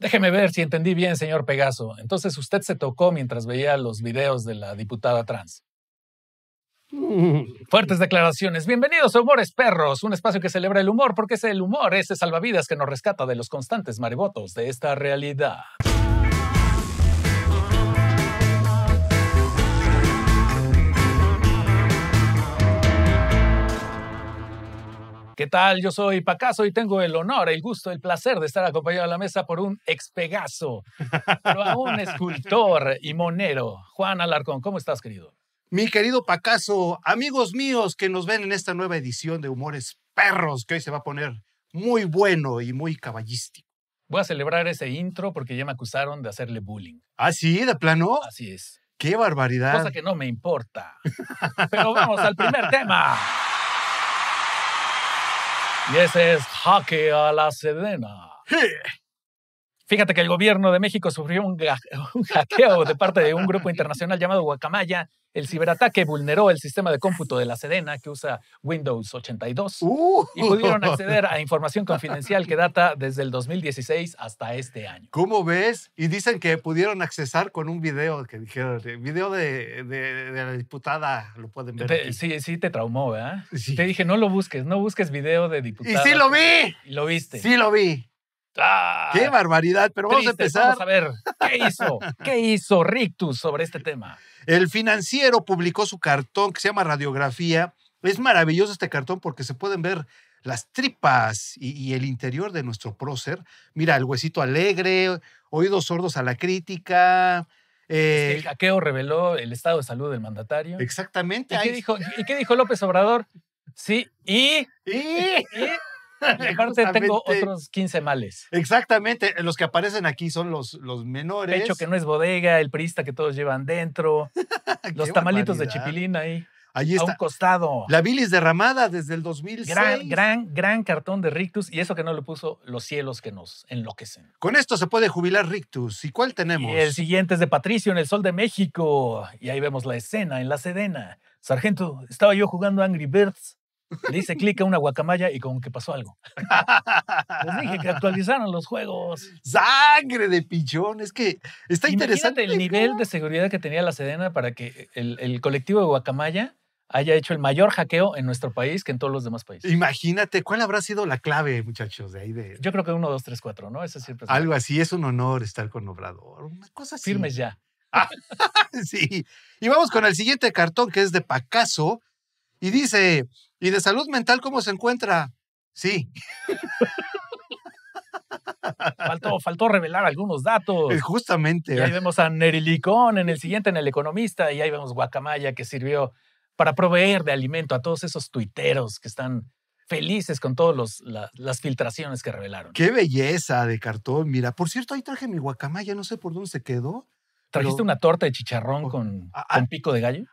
Déjeme ver si entendí bien, señor Pegaso. Entonces usted se tocó mientras veía los videos de la diputada trans. Fuertes declaraciones. Bienvenidos a Humores Perros, un espacio que celebra el humor porque es el humor, ese salvavidas que nos rescata de los constantes maribotos de esta realidad. ¿Qué tal? Yo soy Pacaso y tengo el honor, el gusto, el placer de estar acompañado a la mesa por un ex Pegaso, pero a un escultor y monero, Juan Alarcón. ¿Cómo estás, querido? Mi querido Pacaso, amigos míos que nos ven en esta nueva edición de Humores Perros, que hoy se va a poner muy bueno y muy caballístico. Voy a celebrar ese intro porque ya me acusaron de hacerle bullying. ¿Ah, sí? ¿De plano? Así es. ¡Qué barbaridad! Cosa que no me importa. Pero vamos al primer tema. Y ese es Hockey a la Sedena. Fíjate que el gobierno de México sufrió un, hackeo de parte de un grupo internacional llamado Guacamaya. El ciberataque vulneró el sistema de cómputo de la Sedena, que usa Windows 82, ¡Uh! y pudieron acceder a información confidencial que data desde el 2016 hasta este año. ¿Cómo ves? Y dicen que pudieron accesar con un video que dijeron, video de, la diputada, lo pueden ver. sí, sí, te traumó, ¿verdad? Te dije, no lo busques, no busques video de diputada. Y sí lo vi. lo viste. Sí lo vi. Ah, ¡Qué barbaridad! Pero vamos a empezar. Vamos a ver, ¿qué hizo? ¿Qué hizo Rictus sobre este tema? El financiero publicó su cartón que se llama Radiografía. Es maravilloso este cartón porque se pueden ver las tripas y, el interior de nuestro prócer. Mira, el huesito alegre, oídos sordos a la crítica. el eh, hackeo reveló el estado de salud del mandatario. Exactamente. ¿Y, qué dijo, ¿y qué dijo López Obrador? Sí, ¿Y? Y aparte tengo otros 15 males. Exactamente, los que aparecen aquí son los, los menores. Pecho que no es bodega, el prista que todos llevan dentro, los tamalitos de chipilín ahí. Allí está. A un costado. La bilis derramada desde el 2006. Gran, gran, gran cartón de Rictus. Y eso que no lo puso los cielos que nos enloquecen. Con esto se puede jubilar Rictus. ¿Y cuál tenemos? el siguiente es de Patricio en el Sol de México. Y ahí vemos la escena en la Sedena. Sargento, estaba yo jugando Angry Birds dice hice clic a una guacamaya y como que pasó algo. Les dije que actualizaron los juegos. ¡Sangre de pichón! Es que está interesante. el nivel de seguridad que tenía la Sedena para que el, colectivo de guacamaya haya hecho el mayor hackeo en nuestro país que en todos los demás países. Imagínate, ¿cuál habrá sido la clave, muchachos, de ahí Yo creo que uno, dos, tres, cuatro, ¿no? Eso siempre es Algo así, es un honor estar con Obrador, una cosa así. Firmes ya. sí. Y vamos con el siguiente cartón que es de Pacaso y dice, ¿Y de salud mental cómo se encuentra? Sí. faltó, faltó revelar algunos datos. Justamente. ahí vemos a Nerilicón en el siguiente, en El Economista, y ahí vemos Guacamaya que sirvió para proveer de alimento a todos esos tuiteros que están felices con todas los las filtraciones que revelaron. Qué belleza de cartón. Mira, por cierto, ahí traje mi guacamaya, no sé por dónde se quedó. ¿Trajiste una torta de chicharrón con, pico de gallo?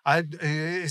Eh,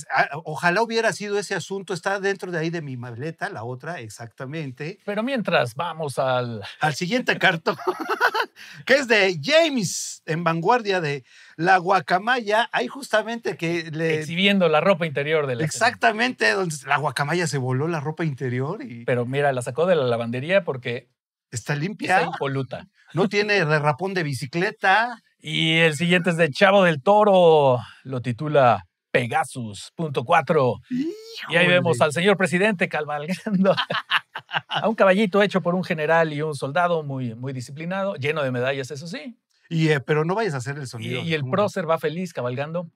ojalá hubiera sido ese asunto. Está dentro de ahí de mi maleta, la otra, exactamente. Pero mientras, vamos al... Al siguiente cartón, que es de James, en vanguardia de la guacamaya. Ahí justamente que le... Exhibiendo la ropa interior de Exactamente, donde la guacamaya se voló la ropa interior Pero mira, la sacó de la lavandería porque... Está limpia. Está impoluta. No tiene rapón de bicicleta. Y el siguiente es de Chavo del Toro, lo titula Pegasus.4 Y ahí vemos al señor presidente cabalgando a un caballito hecho por un general y un soldado muy, muy disciplinado, lleno de medallas, eso sí. Y, eh, pero no vayas a hacer el sonido. Y, el prócer va feliz cabalgando.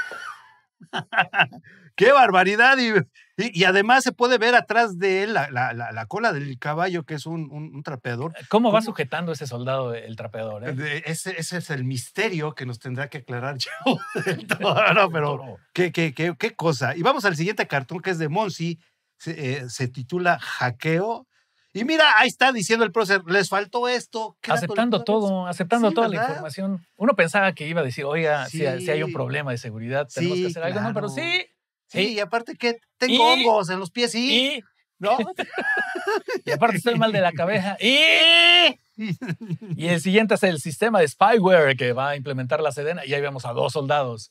¡Qué barbaridad! Y, además se puede ver atrás de él la, cola del caballo, que es un, un, trapeador. Eh, ¿Cómo, va sujetando ese soldado el trapeador? Eh? Eh, ese, es el misterio que nos tendrá que aclarar yo ah, pero qué, qué, qué, qué cosa. Y vamos al siguiente cartón que es de Monsi, se, titula Hackeo. Y mira, ahí está diciendo el prócer, les faltó esto. Aceptando todo, aceptando toda la información. Uno pensaba que iba a decir, oiga, si, si, hay un problema de seguridad, tenemos que hacer algo, ¿no? Pero sí, Sí, y aparte que tengo hongos en los pies, ¿Y? ¿No? y aparte estoy mal de la cabeza. ¿Y? y el siguiente es el sistema de spyware que va a implementar la Sedena. Y ahí vemos a dos soldados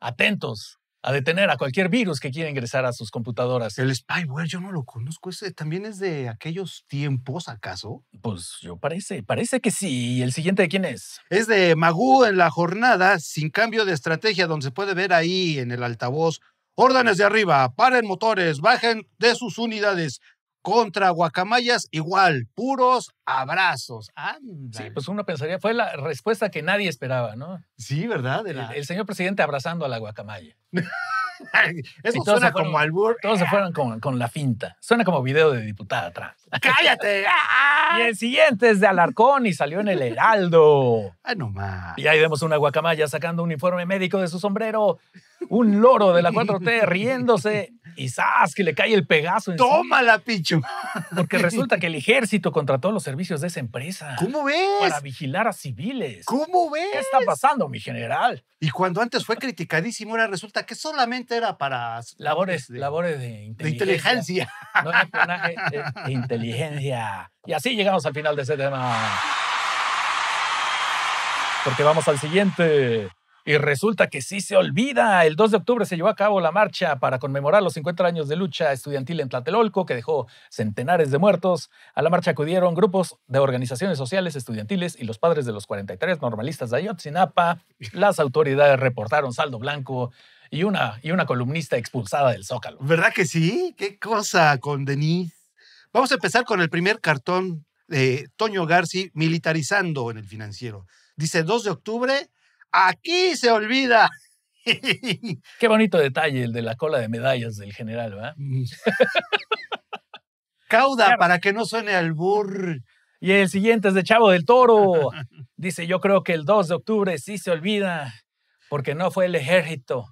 atentos a detener a cualquier virus que quiera ingresar a sus computadoras. El spyware yo no lo conozco. ¿Ese también es de aquellos tiempos, acaso? Pues yo parece, parece que sí. ¿Y el siguiente de quién es? Es de Magú en la jornada, sin cambio de estrategia, donde se puede ver ahí en el altavoz Órdenes de arriba, paren motores, bajen de sus unidades. Contra guacamayas, igual, puros abrazos. anda Sí, pues uno pensaría, fue la respuesta que nadie esperaba, ¿no? Sí, ¿verdad? El, señor presidente abrazando a la guacamaya. Eso suena como albur. Todos se fueron con, con, la finta. Suena como video de diputada atrás. ¡Cállate! ¡Ah, ah! y el siguiente es de Alarcón y salió en el Heraldo. ¡Ah, no más! Y ahí vemos una guacamaya sacando un uniforme médico de su sombrero un loro de la 4T riéndose y ¡zas! que le cae el Pegaso. ¡Tómala, picho! Porque resulta que el ejército contrató los servicios de esa empresa. ¿Cómo ves? Para vigilar a civiles. ¿Cómo ves? ¿Qué está pasando, mi general? Y cuando antes fue criticadísimo, ahora resulta que solamente era para... Este, labores de, labores de inteligencia. inteligencia. No, eh, eh, de inteligencia. Y así llegamos al final de ese tema. Porque vamos al siguiente. Y resulta que sí se olvida. El 2 de octubre se llevó a cabo la marcha para conmemorar los 50 años de lucha estudiantil en Tlatelolco, que dejó centenares de muertos. A la marcha acudieron grupos de organizaciones sociales, estudiantiles y los padres de los 43 normalistas de Ayotzinapa. Las autoridades reportaron saldo blanco y una, y una columnista expulsada del Zócalo. ¿Verdad que sí? ¿Qué cosa con Denise? Vamos a empezar con el primer cartón de Toño García militarizando en el financiero. Dice 2 de octubre aquí se olvida. Qué bonito detalle el de la cola de medallas del general, ¿verdad? Cauda, para que no suene al burr. Y el siguiente es de Chavo del Toro. Dice, yo creo que el 2 de octubre sí se olvida, porque no fue el ejército,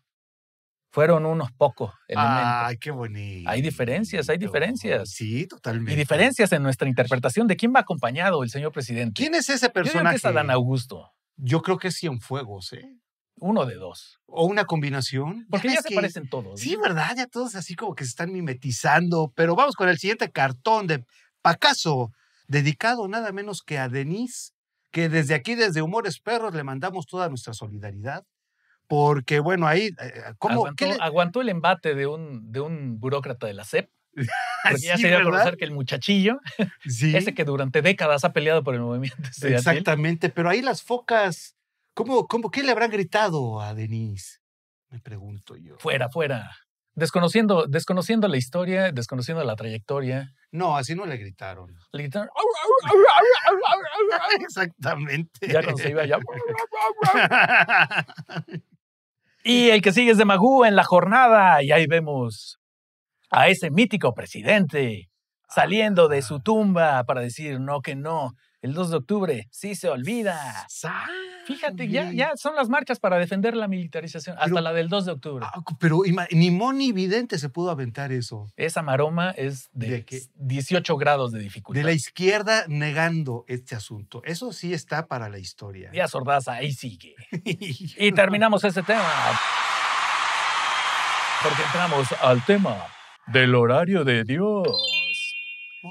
fueron unos pocos elementos. Ay, qué bonito. Hay diferencias, hay diferencias. Sí, totalmente. Y diferencias en nuestra interpretación de quién va acompañado el señor presidente. ¿Quién es ese personaje? Yo creo es Adán Augusto. Yo creo que es fuegos ¿eh? Mm. Uno de dos. O una combinación. Porque ya, se parecen todos. Sí, ¿verdad? Ya todos así como que se están mimetizando. Pero vamos con el siguiente cartón de Pacaso, dedicado nada menos que a Denise, que desde aquí, desde Humores Perros, le mandamos toda nuestra solidaridad. Porque, bueno, ahí. Eh, eh, ¿cómo, aguantó, aguantó el embate de un, de un burócrata de la CEP Porque ya sería conocer que el muchachillo, sí. ese que durante décadas ha peleado por el movimiento Exactamente, pero ahí las focas, ¿cómo, cómo, ¿qué le habrán gritado a Denise? Me pregunto yo. Fuera, fuera. Desconociendo, desconociendo la historia, desconociendo la trayectoria. No, así no le gritaron. Le gritaron. Exactamente. Ya se iba y el que sigue es de Magú en la jornada. Y ahí vemos a ese mítico presidente saliendo de su ah. tumba para decir no que no. El 2 de octubre sí se olvida. Fíjate, ya, ya son las marchas para defender la militarización, hasta la del 2 de octubre. Ah, pero ni Moni Vidente se pudo aventar eso. Esa maroma es de, 18 grados de dificultad. De la izquierda negando este asunto. Eso sí está para la historia. Díaz sordaza, ahí sigue. y terminamos ese tema. Porque entramos al tema del horario de Dios.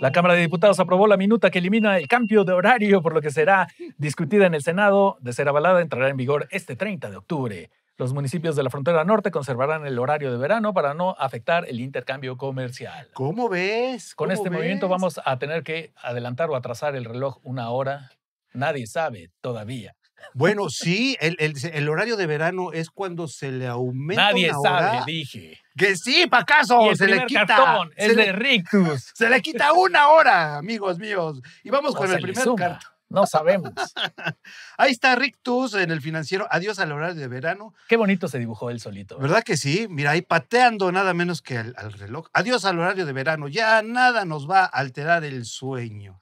La Cámara de Diputados aprobó la minuta que elimina el cambio de horario, por lo que será discutida en el Senado. De ser avalada, entrará en vigor este 30 de octubre. Los municipios de la frontera norte conservarán el horario de verano para no afectar el intercambio comercial. ¿Cómo ves? Con este movimiento vamos a tener que adelantar o atrasar el reloj una hora. Nadie sabe todavía. Bueno, sí, el, horario de verano es cuando se le aumenta. Nadie una hora. sabe, dije. Que sí, pacaso, se le quita. de Rictus. Se le quita una hora, amigos míos. Y vamos con el primer cartón. No sabemos. Ahí está Rictus en el financiero. Adiós al horario de verano. Qué bonito se dibujó él solito. ¿verdad? que sí? Mira, ahí pateando nada menos que al, reloj. Adiós al horario de verano. Ya nada nos va a alterar el sueño.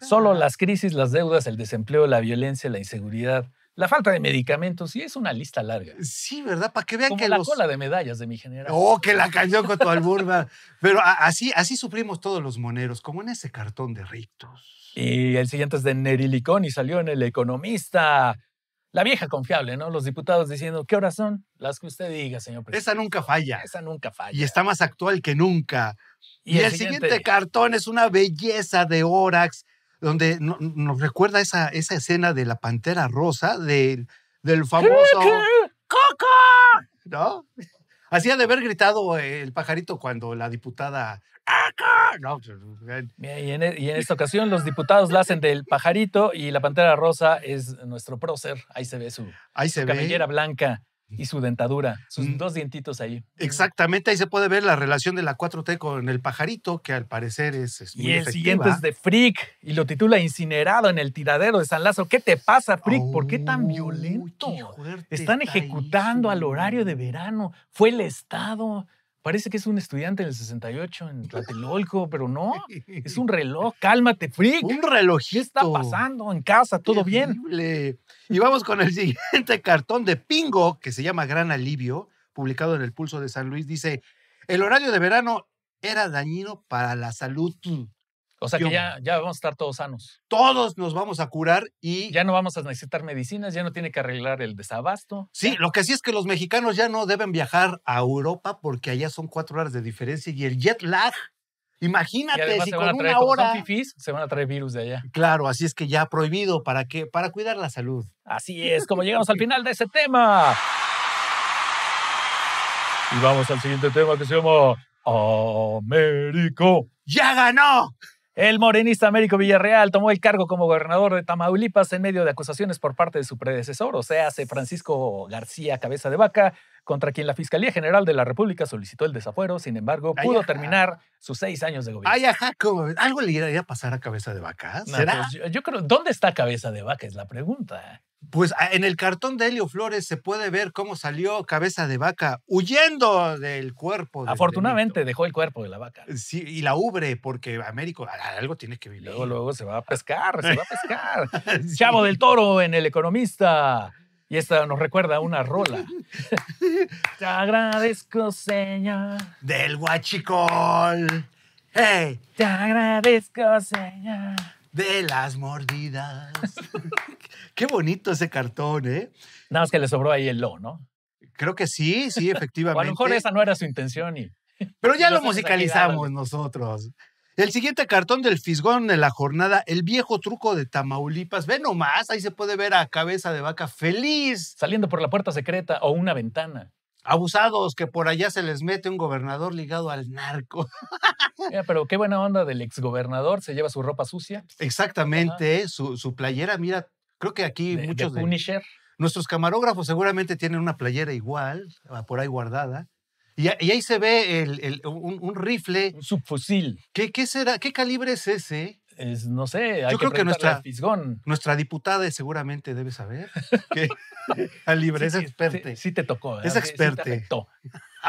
Solo las crisis, las deudas, el desempleo, la violencia, la inseguridad. La falta de medicamentos, y es una lista larga. Sí, ¿verdad? Para que vean que la cola de medallas de mi generación. Oh, que la cayó con tu alburba. Pero así, así sufrimos todos los moneros, como en ese cartón de rictus. Y el siguiente es de Nerilicón y salió en El Economista. La vieja confiable, ¿no? Los diputados diciendo, ¿qué horas son? Las que usted diga, señor presidente. Esa nunca falla. Esa nunca falla. Y está más actual que nunca. Y, el, siguiente, cartón es una belleza de Orax, donde nos recuerda esa, esa escena de la pantera rosa, del, del famoso. ¡Coco! ¿No? Hacía de haber gritado el pajarito cuando la diputada. ¡Coco! Pues, e, y en, esta ocasión los diputados la hacen del pajarito y la pantera rosa es nuestro prócer. Ahí se ve su, ahí blanca y su dentadura, sus mm. dos dientitos ahí. Exactamente, ahí se puede ver la relación de la 4T con el pajarito, que al parecer es, muy Y el siguiente es de Frick y lo titula Incinerado en el tiradero de San Lazo. ¿Qué te pasa, Frick? ¿Por qué tan violento? Están ejecutando al horario de verano. Fue el Estado. Parece que es un estudiante en el 68 en Tlatelolco, pero no, es un reloj. Cálmate, freak. Un relojito. ¿Qué está pasando en casa? ¿Todo bien? Y vamos con el siguiente cartón de Pingo, que se llama Gran Alivio, publicado en El Pulso de San Luis. Dice, el horario de verano era dañino para la salud. Mm. O sea que ya, vamos a estar todos sanos. Todos nos vamos a curar y... Ya no vamos a necesitar medicinas, ya no tiene que arreglar el desabasto. Sí, lo que sí es que los mexicanos ya no deben viajar a Europa porque allá son cuatro horas de diferencia y el jet lag. Imagínate, si con una hora... se van a traer virus de allá. Claro, así es que ya prohibido, ¿para qué? Para cuidar la salud. Así es, como llegamos al final de ese tema. Y vamos al siguiente tema que se llama... Américo. ¡Ya ganó! El morenista Américo Villarreal tomó el cargo como gobernador de Tamaulipas en medio de acusaciones por parte de su predecesor, o sea, Francisco García Cabeza de Vaca, contra quien la Fiscalía General de la República solicitó el desafuero. Sin embargo, pudo terminar sus seis años de gobierno. Ay, ajá, algo le iría a pasar a Cabeza de Vaca. Pues yo, creo, ¿dónde está Cabeza de Vaca? Es la pregunta pues en el cartón de Helio Flores se puede ver cómo salió cabeza de vaca huyendo del cuerpo. Afortunadamente dejó el cuerpo de la vaca. Eh, sí, y la ubre, porque Américo algo tiene que vivir. Luego, luego se va a pescar, se va a pescar. Chavo del Toro en El Economista. Y esta nos recuerda una rola. Te agradezco, Señor. Del huachicol. Hey. Te agradezco, Señor de las mordidas. Qué bonito ese cartón, ¿eh? Nada más que le sobró ahí el lo, ¿no? Creo que sí, sí, efectivamente. a lo mejor esa no era su intención. Y... Pero ya lo musicalizamos nosotros. El siguiente cartón del Fisgón de la jornada, el viejo truco de Tamaulipas. Ve nomás, ahí se puede ver a cabeza de vaca feliz. Saliendo por la puerta secreta o una ventana abusados que por allá se les mete un gobernador ligado al narco. pero qué buena onda del exgobernador, se lleva su ropa sucia. Exactamente, su, su, playera, mira, creo que aquí muchos... De nuestros camarógrafos seguramente tienen una playera igual, ah, por ahí guardada. Y, ahí se ve un, rifle. Un subfusil. ¿Qué, qué será? ¿Qué calibre es ese? no sé, hay yo creo que nuestra, nuestra diputada seguramente debe saber que la libre sí, sí, Sí, te tocó. Es experto.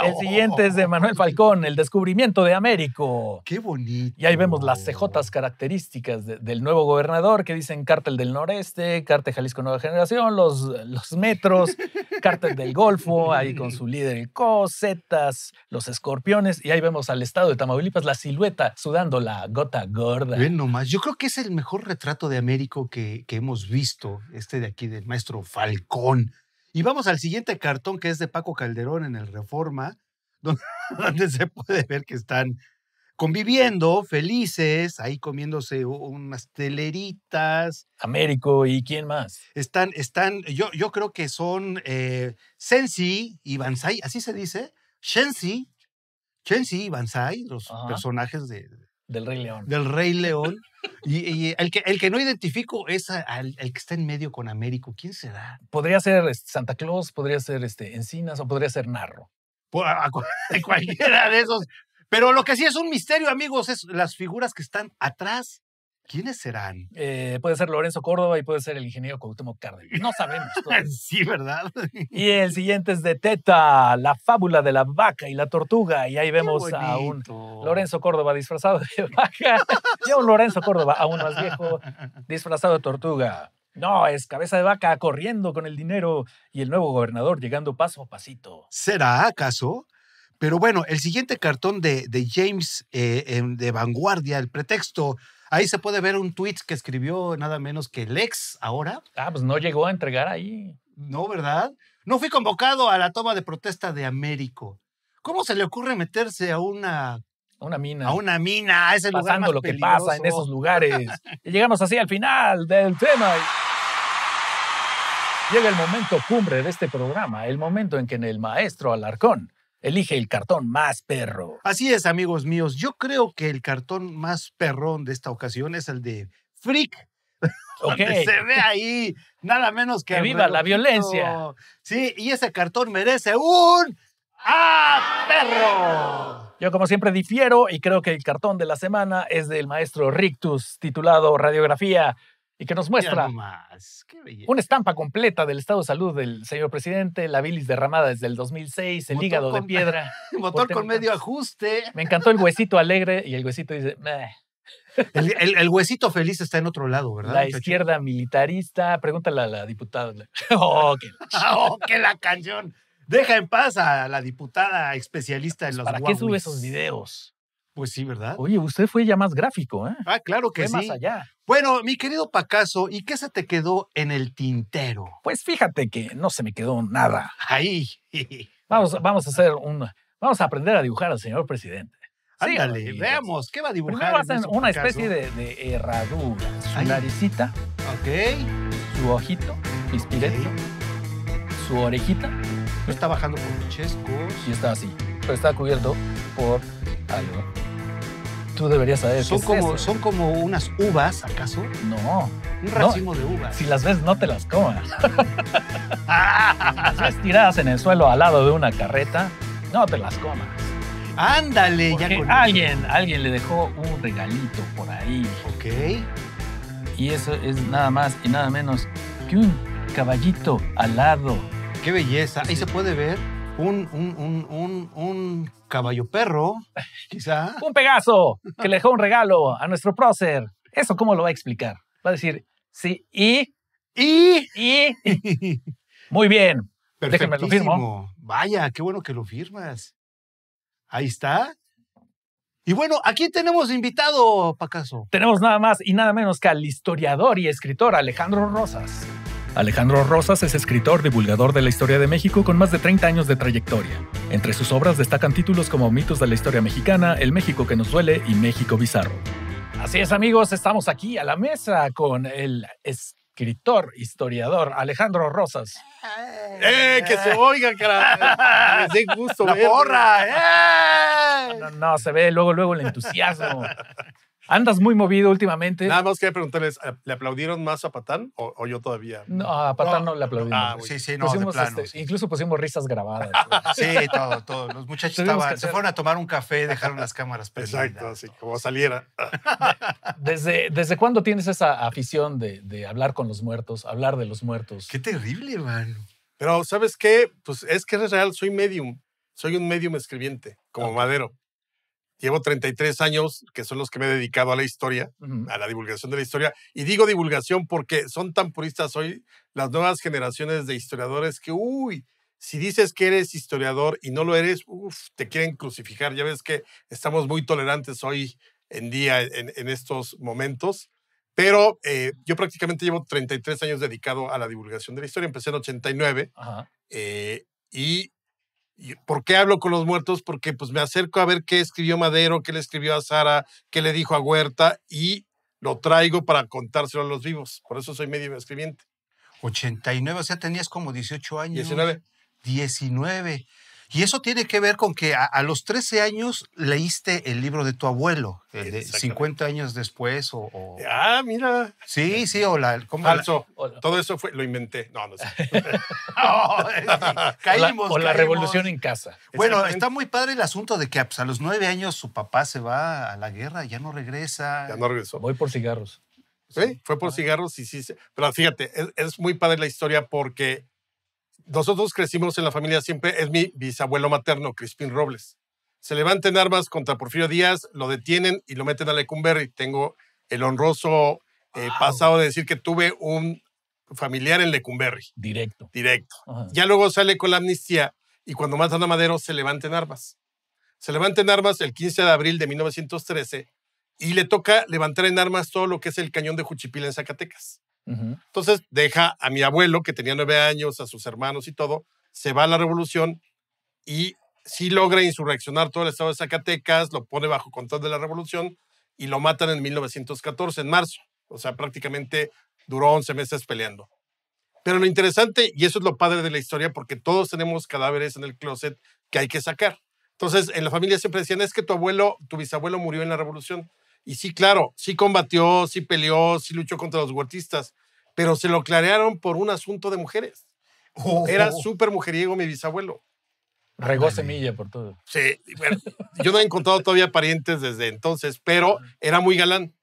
El oh. siguiente es de Manuel Falcón, El descubrimiento de Américo. Qué bonito. Y ahí vemos las cejotas características del nuevo gobernador que dicen cártel del noreste, cártel Jalisco Nueva Generación, los, los metros, cártel del Golfo, ahí con su líder el Cosetas, los escorpiones. Y ahí vemos al estado de Tamaulipas, la silueta sudando la gota gorda. Ven nomás, yo creo que es el mejor retrato de Américo que, que hemos visto, este de aquí del maestro Falcón. Y vamos al siguiente cartón que es de Paco Calderón en el Reforma, donde, se puede ver que están conviviendo, felices, ahí comiéndose unas teleritas. Américo y quién más. Están, están, yo, yo creo que son eh, Sensi y Banzai, así se dice. Shensi, Shensi y Banzai, los personajes de, del Rey León. Del Rey León. y, el, que, el que no identifico es el, que está en medio con Américo. ¿Quién será? Podría ser este, Santa Claus, podría ser este, Encinas o podría ser Narro. cualquiera de esos. Pero lo que sí es un misterio, amigos, es las figuras que están atrás ¿Quiénes serán? Eh, puede ser Lorenzo Córdoba y puede ser el ingeniero Cuauhtémoc Cárdenas. No sabemos. sí, ¿verdad? y el siguiente es de Teta, la fábula de la vaca y la tortuga. Y ahí vemos a un Lorenzo Córdoba disfrazado de vaca y a un Lorenzo Córdoba, aún más viejo, disfrazado de tortuga. No, es cabeza de vaca corriendo con el dinero y el nuevo gobernador llegando paso a pasito. ¿Será acaso? Pero bueno, el siguiente cartón de, de James eh, de Vanguardia, el pretexto Ahí se puede ver un tweet que escribió nada menos que Lex ahora. Ah, pues no llegó a entregar ahí. No, ¿verdad? No fui convocado a la toma de protesta de Américo. ¿Cómo se le ocurre meterse a una a una mina. A una mina, a ese lugar lo que pasa en esos lugares. llegamos así al final del tema. Llega el momento cumbre de este programa, el momento en que en el maestro Alarcón Elige el cartón más perro. Así es, amigos míos. Yo creo que el cartón más perrón de esta ocasión es el de Freak. se ve ahí nada menos que. ¡Que viva la violencia! Sí, y ese cartón merece un. ¡Ah, perro! Yo, como siempre, difiero y creo que el cartón de la semana es del maestro Rictus, titulado Radiografía y que nos muestra Un una estampa completa del estado de salud del señor presidente, la bilis derramada desde el 2006, el hígado de piedra. motor con medio ajuste. Me encantó el huesito alegre y el huesito dice... El, huesito feliz está en otro lado, ¿verdad? La izquierda militarista, pregúntale a la diputada. Oh, oh, qué, la canción Deja en paz a la diputada especialista en pues, los ¿Para qué sube esos videos? Pues sí, ¿verdad? Oye, usted fue ya más gráfico, ¿eh? Ah, claro que sí. más allá. Bueno, mi querido Pacaso, ¿y qué se te quedó en el tintero? Pues fíjate que no se me quedó nada. Ahí. Vamos, vamos a hacer un. Vamos a aprender a dibujar al señor presidente. Ándale, veamos, ¿qué va a dibujar? Este una especie de, herradura. Su naricita. Ok. Su ojito, Su orejita. No está bajando por chescos. Y está así. Pero está cubierto por algo Tú deberías saber. ¿Son, como, eso? ¿Son como unas uvas, acaso? No. Un racimo de uvas. Si las ves, no te las comas. las ves tiradas en el suelo al lado de una carreta, no te las comas. Ándale, ya alguien, alguien le dejó un regalito por ahí. Ok. Y eso es nada más y nada menos que un caballito alado. Qué belleza. Ahí se puede ver un, un, un, un caballo perro, quizá. un Pegaso que le dejó un regalo a nuestro prócer. ¿Eso cómo lo va a explicar? Va a decir, sí, y. Y. Y. Muy bien. déjenme lo firmo. Vaya, qué bueno que lo firmas. Ahí está. Y bueno, aquí tenemos invitado, Pacaso. Tenemos nada más y nada menos que al historiador y escritor Alejandro Rosas. Alejandro Rosas es escritor, divulgador de la historia de México con más de 30 años de trayectoria. Entre sus obras destacan títulos como Mitos de la historia mexicana, El México que nos duele y México bizarro. Así es, amigos, estamos aquí a la mesa con el escritor, historiador Alejandro Rosas. ¡Eh! ¡Que se oiga, cara! ¡Me gusto! ¡La porra! Eh. No, no, se ve luego, luego el entusiasmo. Andas muy movido últimamente. Nada más quería preguntarles, eh, ¿le aplaudieron más a Patán o, yo todavía? No, a Patán no, le aplaudimos. Ah, sí, sí, no, de este, Incluso pusimos risas grabadas. sí, todo, todo. Los muchachos estaban, se fueron a tomar un café, dejaron las cámaras prendidas. Exacto, así como saliera. ¿Desde, ¿Desde cuándo tienes esa afición de, hablar con los muertos, hablar de los muertos? Qué terrible, hermano. Pero ¿sabes qué? Pues es que es real, soy medium. Soy un medium escribiente, como Madero. Llevo 33 años, que son los que me he dedicado a la historia, a la divulgación de la historia. Y digo divulgación porque son tan puristas hoy las nuevas generaciones de historiadores que, uy, si dices que eres historiador y no lo eres, uf, te quieren crucificar. Ya ves que estamos muy tolerantes hoy en día en, estos momentos. Pero eh, yo prácticamente llevo 33 años dedicado a la divulgación de la historia. Empecé en 89 eh, y ¿Por qué hablo con los muertos? Porque pues me acerco a ver qué escribió Madero, qué le escribió a Sara, qué le dijo a Huerta y lo traigo para contárselo a los vivos. Por eso soy medio escribiente. 89, o sea, tenías como 18 años. 19. 19. Y eso tiene que ver con que a, los 13 años leíste el libro de tu abuelo, 50 años después o, Ah, mira. Sí, sí, hola. Todo eso fue, lo inventé. No, no sé. caímos, o la, revolución en casa. Bueno, está muy padre el asunto de que pues, a los 9 años su papá se va a la guerra, ya no regresa. Ya no regresó. Voy por cigarros. Sí, fue por cigarros y sí. Pero fíjate, es muy padre la historia porque nosotros crecimos en la familia siempre, es mi bisabuelo materno, Crispín Robles. Se levantan armas contra Porfirio Díaz, lo detienen y lo meten a Lecumberri. Tengo el honroso eh, pasado de decir que tuve un familiar en Lecumberri. Directo. Directo. Ya luego sale con la amnistía y cuando matan a Madero se levantan armas. Se levantan armas el 15 de abril de 1913 y le toca levantar en armas todo lo que es el cañón de Juchipila en Zacatecas. Entonces deja a mi abuelo, que tenía nueve años, a sus hermanos y todo, se va a la revolución y sí logra insurreccionar todo el estado de Zacatecas, lo pone bajo control de la revolución y lo matan en 1914, en marzo. O sea, prácticamente duró 11 meses peleando. Pero lo interesante, y eso es lo padre de la historia, porque todos tenemos cadáveres en el closet que hay que sacar. Entonces, en la familia siempre decían, es que tu abuelo, tu bisabuelo murió en la revolución. Y sí, claro, sí combatió, sí peleó, sí luchó contra los huertistas, pero se lo clarearon por un asunto de mujeres. Era oh. súper mujeriego mi bisabuelo. Regó semilla por todo. Sí, bueno, yo no he encontrado todavía parientes desde entonces, pero era muy galán.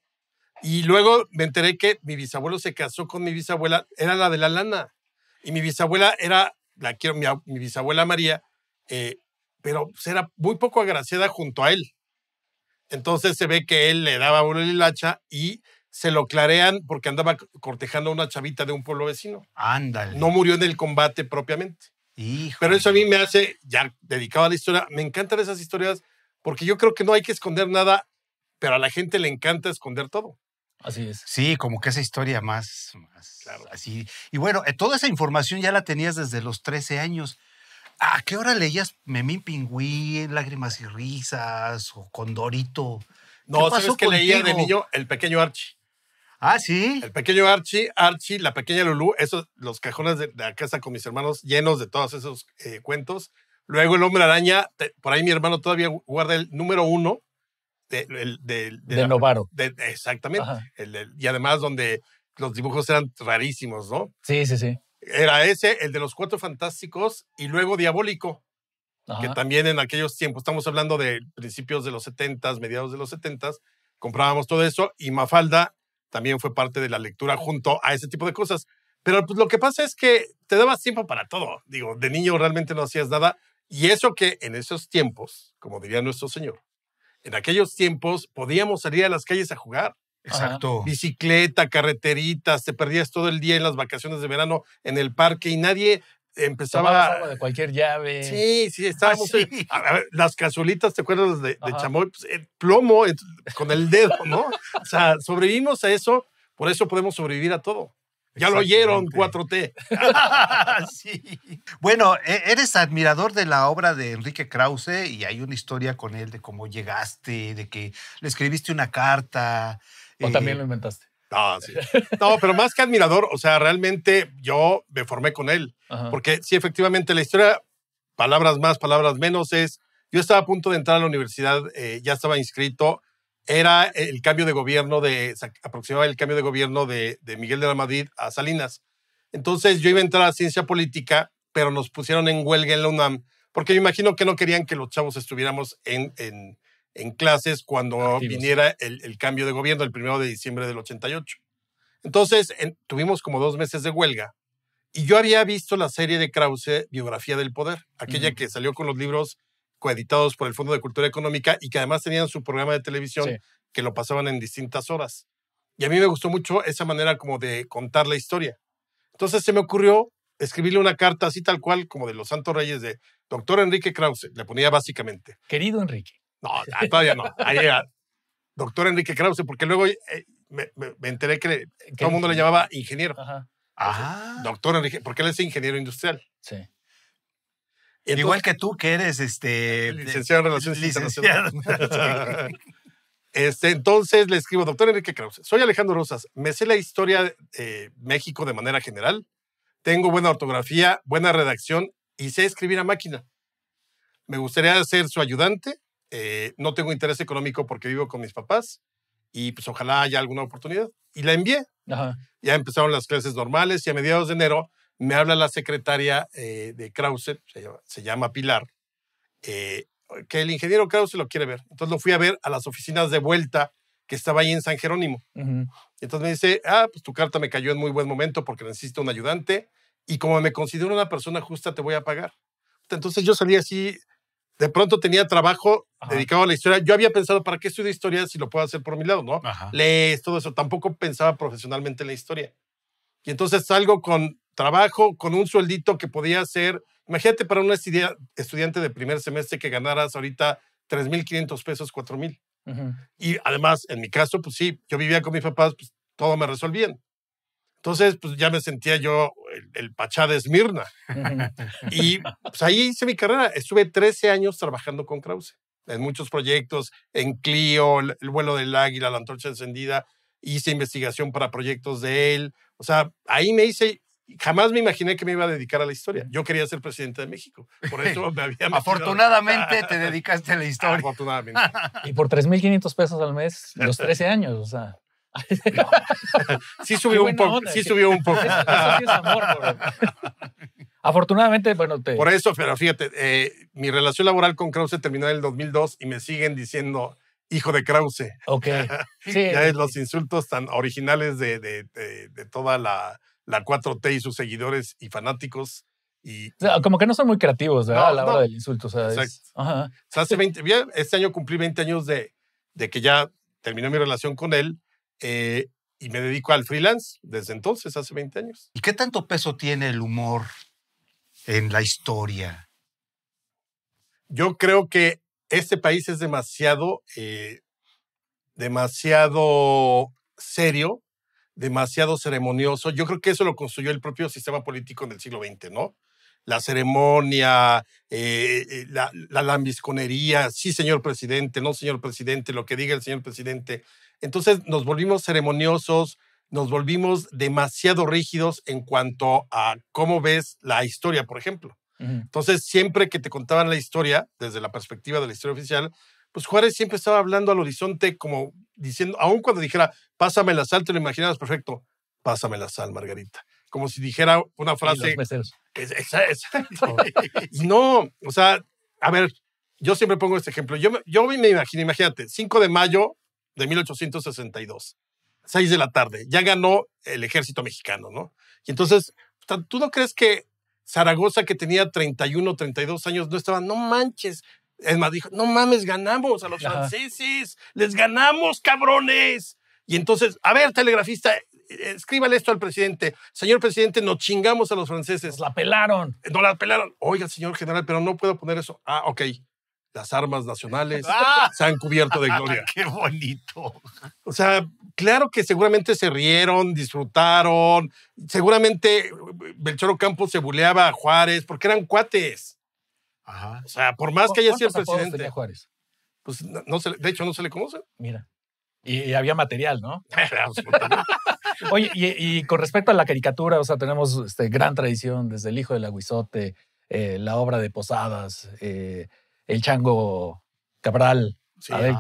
Y luego me enteré que mi bisabuelo se casó con mi bisabuela, era la de la lana. Y mi bisabuela era, la quiero, mi, bisabuela María, eh, pero pues era muy poco agraciada junto a él. Entonces se ve que él le daba un hacha y se lo clarean porque andaba cortejando a una chavita de un pueblo vecino. Ándale. No murió en el combate propiamente. Hijo. Pero eso a mí me hace, ya dedicado a la historia, me encantan esas historias porque yo creo que no hay que esconder nada, pero a la gente le encanta esconder todo. Así es. Sí, como que esa historia más, más claro. así. Y bueno, eh, toda esa información ya la tenías desde los 13 años. ¿A qué hora leías Memín Pingüín, Lágrimas y Risas o Condorito? No, ¿sabes que leía de niño? El pequeño Archie. Ah, sí. El pequeño Archie, Archie, la pequeña Lulú, esos, los cajones de la casa con mis hermanos llenos de todos esos eh, cuentos. Luego el hombre araña, por ahí mi hermano todavía guarda el número uno de, de, Novaro. exactamente. el, y además donde los dibujos eran rarísimos, ¿no? Sí, sí, sí. Era ese, el de los Cuatro Fantásticos y luego Diabólico, que también en aquellos tiempos, estamos hablando de principios de los 70, mediados de los 70, comprábamos todo eso y Mafalda también fue parte de la lectura junto a ese tipo de cosas. Pero pues, lo que pasa es que te dabas tiempo para todo. Digo, de niño realmente no hacías nada. Y eso que en esos tiempos, como diría nuestro Señor, en aquellos tiempos podíamos salir a las calles a jugar. Exacto. Bicicleta, carreteritas, te perdías todo el día en las vacaciones de verano en el parque y nadie empezaba de cualquier llave. Sí, sí, ah, estábamos las cazuelitas, ¿te acuerdas de, de chamoy? Pues, plomo con el dedo, ¿no? o sea, sobrevivimos a eso, por eso podemos sobrevivir a todo. Ya lo oyeron, 4T. sí. Bueno, e, eres admirador de la obra de Enrique Krause y hay una historia con él de cómo llegaste, de que le escribiste una carta, ¿O también lo inventaste? No, pero más que admirador, o sea, realmente yo me formé con él. Porque sí, efectivamente, la historia, palabras más, palabras menos, es, yo estaba a punto de entrar a la universidad, eh, ya estaba inscrito, era el cambio de gobierno, de, aproximaba el cambio de gobierno de, de Miguel de la Madrid a Salinas. Entonces yo iba a entrar a ciencia política, pero nos pusieron en huelga en la UNAM, porque me imagino que no querían que los chavos estuviéramos en, en en clases cuando viniera el, cambio de gobierno el primero de diciembre del 88. Entonces tuvimos como dos meses de huelga y yo había visto la serie de Krause, Biografía del Poder, aquella que salió con los libros coeditados por el Fondo de Cultura Económica y que además tenían su programa de televisión que lo pasaban en distintas horas. Y a mí me gustó mucho esa manera como de contar la historia. Entonces se me ocurrió escribirle una carta así tal cual como de los Santos Reyes de doctor Enrique Krause, le ponía básicamente. Querido Enrique. No, ah, todavía no. Doctor Enrique Krause, porque luego eh, me, enteré que todo el mundo le llamaba ingeniero. Ajá. Doctor Enrique, porque él es ingeniero industrial. Sí. igual que tú que eres este licenciado en Relaciones Internacionales. Este, entonces le escribo, doctor Enrique Krause, soy Alejandro Rosas, me sé la historia de eh, México de manera general, tengo buena ortografía, buena redacción y sé escribir a máquina. Me gustaría ser su ayudante eh, no tengo interés económico porque vivo con mis papás y pues ojalá haya alguna oportunidad. Y la envié. Ya empezaron las clases normales y a mediados de enero me habla la secretaria eh, de Krause, se llama, Pilar, eh, que el ingeniero Krause lo quiere ver. Entonces lo fui a ver a las oficinas de vuelta que estaba ahí en San Jerónimo. Entonces me dice, ah, pues tu carta me cayó en muy buen momento porque necesito un ayudante y como me considero una persona justa, te voy a pagar. Entonces yo salí así de pronto tenía trabajo dedicado a la historia. Yo había pensado, ¿para qué estudio historia si lo puedo hacer por mi lado, no? Lees, todo eso. Tampoco pensaba profesionalmente en la historia. Y entonces salgo con trabajo, con un sueldito que podía ser, imagínate para un estudiante de primer semestre que ganaras ahorita 3.500 pesos, 4.000. Y además, en mi caso, pues sí, yo vivía con mis papás, pues todo me resolvían. Entonces, pues ya me sentía yo el, pachá de Esmirna. y pues ahí hice mi carrera. Estuve 13 años trabajando con Krause en muchos proyectos, en Clio, el, vuelo del águila, la antorcha encendida. Hice investigación para proyectos de él. O sea, ahí me hice jamás me imaginé que me iba a dedicar a la historia. Yo quería ser presidente de México. Por eso me había... Afortunadamente te dedicaste a la historia. Afortunadamente. y por 3.500 pesos al mes, los 13 años, o sea. sí subió un poco. Sí, subió un poco. Afortunadamente, bueno, te... Por eso, pero fíjate, eh, mi relación laboral con Krause terminó en el 2002 y me siguen diciendo hijo de Krause. Ok. ya es los insultos tan originales de, de, de, toda la, la 4T y sus seguidores y fanáticos. Y, como que no son muy creativos, a la hora del insulto. O sea, hace 20, este año cumplí 20 años de, de que ya terminó mi relación con él eh, y me dedico al freelance desde entonces, hace 20 años. ¿Y qué tanto peso tiene el humor en la historia? Yo creo que este país es demasiado, eh, demasiado serio, demasiado ceremonioso. Yo creo que eso lo construyó el propio sistema político en el siglo XX, ¿no? La ceremonia, eh, la, la, lambisconería, sí, señor presidente, no, señor presidente, lo que diga el señor presidente. Entonces nos volvimos ceremoniosos, nos volvimos demasiado rígidos en cuanto a cómo ves la historia, por ejemplo. Entonces, siempre que te contaban la historia, desde la perspectiva de la historia oficial, pues Juárez siempre estaba hablando al horizonte como diciendo, aun cuando dijera, pásame la sal, te lo imaginabas perfecto, pásame la sal, Margarita. Como si dijera una frase... Exacto. Oh. no, o sea, a ver, yo siempre pongo este ejemplo. Yo, yo me imagino, imagínate, 5 de mayo, de 1862, 6 de la tarde. Ya ganó el ejército mexicano, ¿no? Y entonces, ¿tú no crees que Zaragoza, que tenía 31, 32 años, no estaba, no manches? Es más, dijo, no mames, ganamos a los franceses, les ganamos, cabrones. Y entonces, a ver, telegrafista, eh, escríbale esto al presidente. Señor presidente, nos chingamos a los franceses. la pelaron. No la pelaron. Oiga, señor general, pero no puedo poner eso. Ah, ok las armas nacionales ah. se han cubierto de gloria. ¡Qué bonito! O sea, claro que seguramente se rieron, disfrutaron, seguramente Belchoro eh, Campos se buleaba a Juárez porque eran cuates. Ajá. O sea, por más que haya sido presidente. Tenía Juárez? Pues no, se, de hecho no se le conoce. Mira. Y, había material, ¿no? Oye, y, con respecto a la caricatura, o sea, tenemos este, gran tradición desde El Hijo del Aguizote, eh, la obra de Posadas, eh, el Chango Cabral, Abel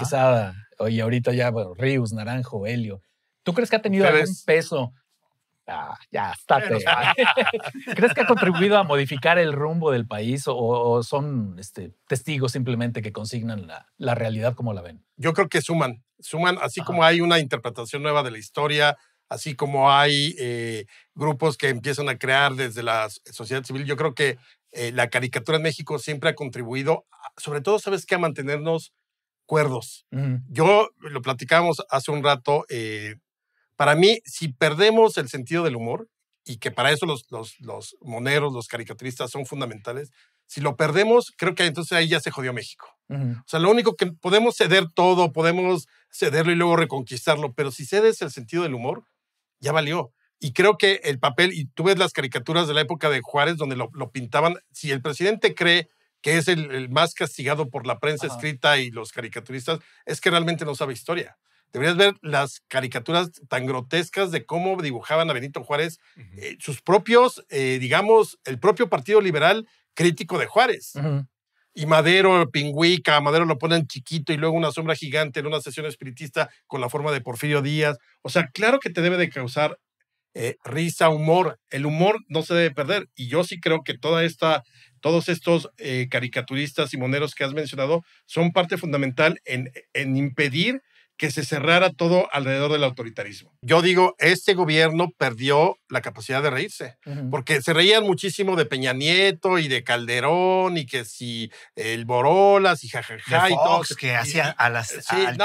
y ahorita ya, Ríos, Naranjo, Helio. ¿Tú crees que ha tenido algún peso? Ah, ya, está. Ah. ¿Crees que ha contribuido a modificar el rumbo del país o, son este, testigos simplemente que consignan la, realidad como la ven? Yo creo que suman, suman, así como hay una interpretación nueva de la historia, así como hay eh, grupos que empiezan a crear desde la sociedad civil, yo creo que eh, la caricatura en México siempre ha contribuido, sobre todo, ¿sabes qué? A mantenernos cuerdos. Yo lo platicábamos hace un rato. Eh, para mí, si perdemos el sentido del humor, y que para eso los, moneros, los caricaturistas son fundamentales, si lo perdemos, creo que entonces ahí ya se jodió México. O sea, lo único que podemos ceder todo, podemos cederlo y luego reconquistarlo, pero si cedes el sentido del humor, ya valió. Y creo que el papel, y tú ves las caricaturas de la época de Juárez donde lo, pintaban, si el presidente cree que es el, más castigado por la prensa escrita y los caricaturistas, es que realmente no sabe historia. Deberías ver las caricaturas tan grotescas de cómo dibujaban a Benito Juárez, eh, sus propios, eh, digamos, el propio Partido Liberal crítico de Juárez. Y Madero, Pingüica, Madero lo ponen chiquito y luego una sombra gigante en una sesión espiritista con la forma de Porfirio Díaz. O sea, claro que te debe de causar eh, risa, humor. El humor no se debe perder. Y yo sí creo que toda esta, todos estos eh, caricaturistas y moneros que has mencionado son parte fundamental en, en impedir que se cerrara todo alrededor del autoritarismo. Yo digo, este gobierno perdió la capacidad de reírse, porque se reían muchísimo de Peña Nieto y de Calderón y que si el Borolas y jajaja y que hacía a las, al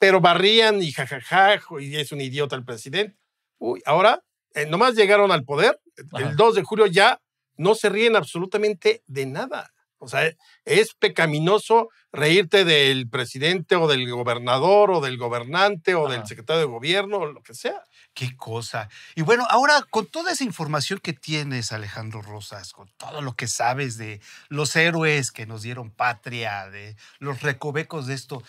pero barrían y jajaja y es un idiota el presidente. Uy, ahora, eh, nomás llegaron al poder, el 2 de julio ya no se ríen absolutamente de nada. O sea, es pecaminoso reírte del presidente o del gobernador o del gobernante o del secretario de gobierno o lo que sea. Qué cosa. Y bueno, ahora con toda esa información que tienes, Alejandro Rosas, con todo lo que sabes de los héroes que nos dieron patria, de los recovecos de esto,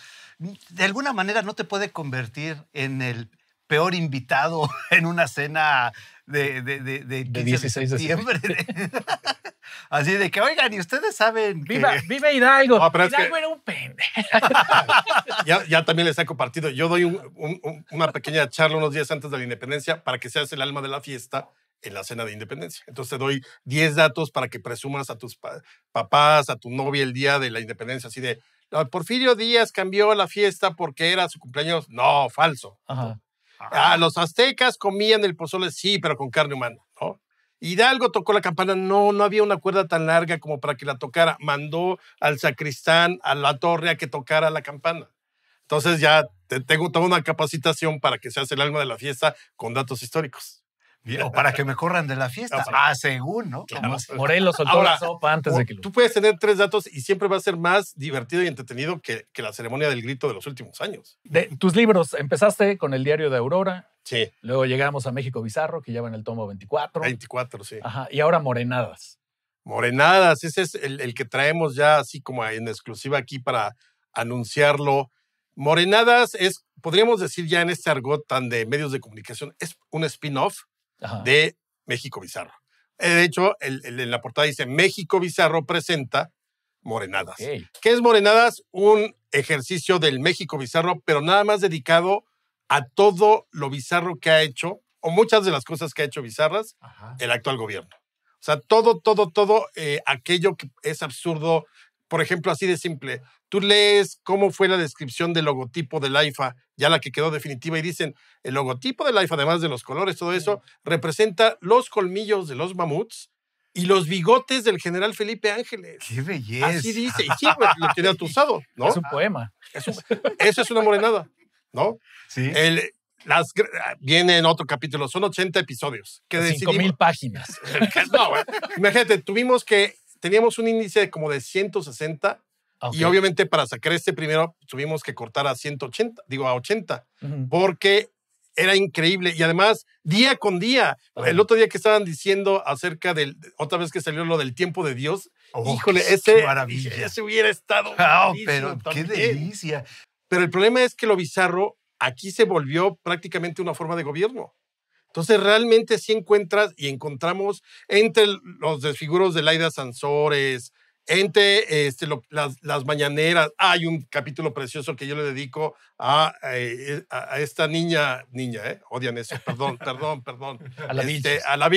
de alguna manera no te puede convertir en el peor invitado en una cena de, de, de, de 16 de septiembre. Así de que, oigan, y ustedes saben. Que... Viva, Hidalgo. Hidalgo era un pendejo. ya, también les he compartido. Yo doy una pequeña charla unos días antes de la independencia para que seas el alma de la fiesta en la cena de independencia. Entonces te doy 10 datos para que presumas a tus papás, a tu novia el día de la independencia, así de. Porfirio Díaz cambió la fiesta porque era su cumpleaños. No, falso. Ah, los aztecas comían el pozole, sí, pero con carne humana, Hidalgo tocó la campana, no, no había una cuerda tan larga como para que la tocara. Mandó al sacristán, a la torre, a que tocara la campana. Entonces ya tengo toda una capacitación para que se hace el alma de la fiesta con datos históricos. O para que me corran de la fiesta. Ah, según, ¿no? Morelos soltó la sopa antes de que lo... Tú puedes tener tres datos y siempre va a ser más divertido y entretenido que, la ceremonia del grito de los últimos años. De, tus libros, empezaste con el diario de Aurora. Sí. Luego llegamos a México Bizarro, que lleva en el tomo 24. 24, sí. Ajá. Y ahora Morenadas. Morenadas, ese es el, el que traemos ya así como en exclusiva aquí para anunciarlo. Morenadas es, podríamos decir ya en este argot tan de medios de comunicación, es un spin-off de México Bizarro. Eh, de hecho, en la portada dice México Bizarro presenta Morenadas. ¿Qué es Morenadas? Un ejercicio del México Bizarro, pero nada más dedicado a todo lo bizarro que ha hecho, o muchas de las cosas que ha hecho bizarras, el actual gobierno. O sea, todo, todo, todo eh, aquello que es absurdo, por ejemplo, así de simple. Tú lees cómo fue la descripción del logotipo la IFA, ya la que quedó definitiva, y dicen, el logotipo la IFA, además de los colores, todo eso, representa los colmillos de los mamuts y los bigotes del general Felipe Ángeles. ¡Qué belleza! Así dice, y sí, pues, lo tiene atusado, ¿no? Es un poema. eso es una morenada, ¿no? Sí. El, las, ah, viene en otro capítulo, son 80 episodios. Que mil páginas. no, imagínate, tuvimos que teníamos un índice como de 160 ah, y obviamente para sacar este primero tuvimos que cortar a 180, digo a 80, porque era increíble y además día con día. El otro día que estaban diciendo acerca del, otra vez que salió lo del tiempo de Dios, oh, híjole, este ese, maravilla. se hubiera estado. Ah, pero qué delicia. Pero el problema es que lo bizarro aquí se volvió prácticamente una forma de gobierno. Entonces, realmente sí encuentras y encontramos entre los desfiguros de Laida Sansores, entre este, las, mañaneras, hay un capítulo precioso que yo le dedico a, eh, a, esta niña, niña, eh, odian eso, perdón, perdón, perdón, a la, este, Vilchis. a la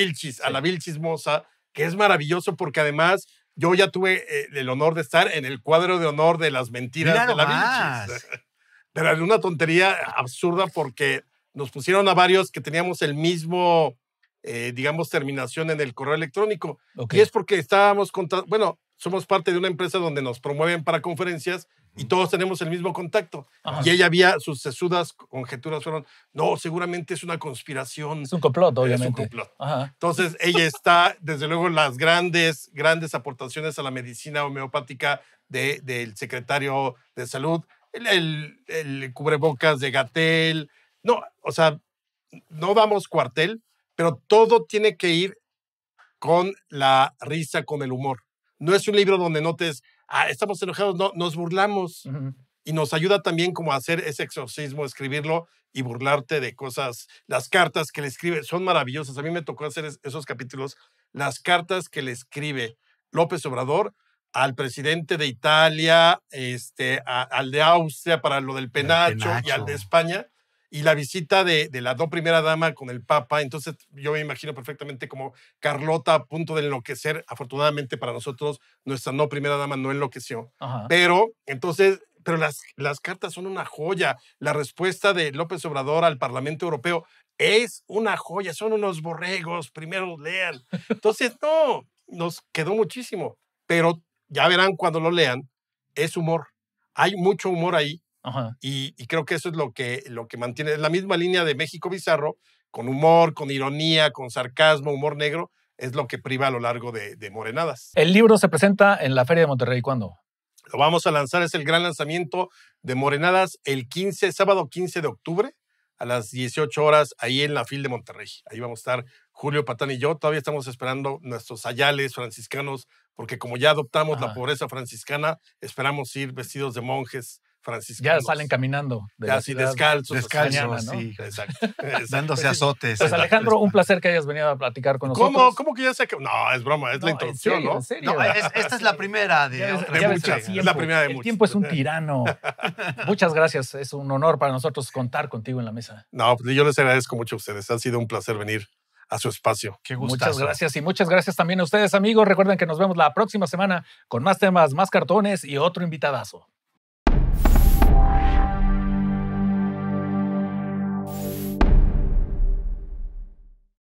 Vilchis, a la que es maravilloso porque además yo ya tuve eh, el honor de estar en el cuadro de honor de las mentiras de la Vilchis. Pero era una tontería absurda porque nos pusieron a varios que teníamos el mismo, eh, digamos, terminación en el correo electrónico. Y es porque estábamos, bueno, somos parte de una empresa donde nos promueven para conferencias y todos tenemos el mismo contacto. Y ella había sus sesudas conjeturas, fueron, no, seguramente es una conspiración. Es un complot, obviamente. Entonces, ella está, desde luego, las grandes, grandes aportaciones a la medicina homeopática de, del secretario de salud, el, el, el cubrebocas de Gatel, no, o sea, no vamos cuartel, pero todo tiene que ir con la risa, con el humor. No es un libro donde notes, ah, estamos enojados, no, nos burlamos. Y nos ayuda también como a hacer ese exorcismo, escribirlo y burlarte de cosas. Las cartas que le escribe son maravillosas. A mí me tocó hacer esos capítulos. Las cartas que le escribe López Obrador al presidente de Italia, este, al de Austria para lo del penacho, y al de España y la visita de, la no primera dama con el Papa. Entonces, yo me imagino perfectamente como Carlota a punto de enloquecer. Afortunadamente para nosotros, nuestra no primera dama no enloqueció. Pero entonces, pero las, las cartas son una joya. La respuesta de López Obrador al Parlamento Europeo es una joya. Son unos borregos. Primero lean. Entonces, no, nos quedó muchísimo. Pero ya verán cuando lo lean, es humor. Hay mucho humor ahí y, creo que eso es lo que, lo que mantiene, la misma línea de México Bizarro, con humor, con ironía, con sarcasmo, humor negro, es lo que priva a lo largo de, Morenadas. El libro se presenta en la Feria de Monterrey, ¿cuándo? Lo vamos a lanzar, es el gran lanzamiento de Morenadas el 15, sábado 15 de octubre a las 18 horas ahí en la FIL de Monterrey. Ahí vamos a estar Julio Patán y yo. Todavía estamos esperando nuestros ayales franciscanos, porque como ya adoptamos la pobreza franciscana, esperamos ir vestidos de monjes ya salen caminando. descalzos. Descalzos, Dándose azotes. Pues Alejandro, un placer que hayas venido a platicar con nosotros. ¿Cómo, que ya sé? que No, es broma, es la introducción, ¿no? esta es la primera de, muchas. Es la primera de muchas. El tiempo es un tirano. muchas gracias. Es un honor para nosotros contar contigo en la mesa. No, pues, yo les agradezco mucho a ustedes. Ha sido un placer venir a su espacio. Muchas gracias y muchas gracias también a ustedes, amigos. Recuerden que nos vemos la próxima semana con más temas, más cartones y otro invitadazo.